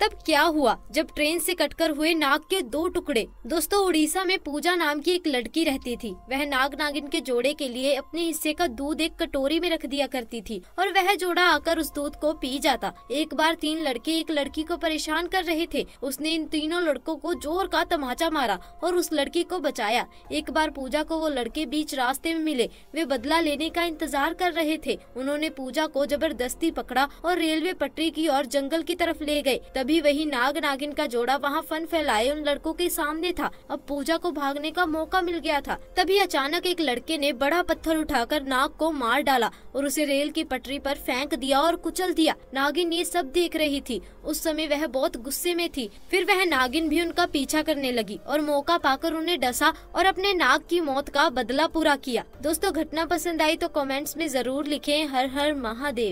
तब क्या हुआ जब ट्रेन से कटकर हुए नाग के दो टुकड़े दोस्तों उड़ीसा में पूजा नाम की एक लड़की रहती थी वह नाग नागिन के जोड़े के लिए अपने हिस्से का दूध एक कटोरी में रख दिया करती थी और वह जोड़ा आकर उस दूध को पी जाता एक बार तीन लड़के एक लड़की को परेशान कर रहे थे उसने इन तीनों लड़कों को जोर का तमाचा मारा और उस लड़की को बचाया एक बार पूजा को वो लड़के बीच रास्ते में मिले वे बदला लेने का इंतजार कर रहे थे उन्होंने पूजा को जबरदस्ती पकड़ा और रेलवे पटरी की और जंगल की तरफ ले गए तभी तभी वही नाग नागिन का जोड़ा वहाँ फन फैलाए उन लड़कों के सामने था अब पूजा को भागने का मौका मिल गया था तभी अचानक एक लड़के ने बड़ा पत्थर उठाकर नाग को मार डाला और उसे रेल की पटरी पर फेंक दिया और कुचल दिया नागिन ये सब देख रही थी उस समय वह बहुत गुस्से में थी फिर वह नागिन भी उनका पीछा करने लगी और मौका पाकर उन्हें डसा और अपने नाग की मौत का बदला पूरा किया दोस्तों घटना पसंद आई तो कॉमेंट्स में जरूर लिखे हर हर महादेव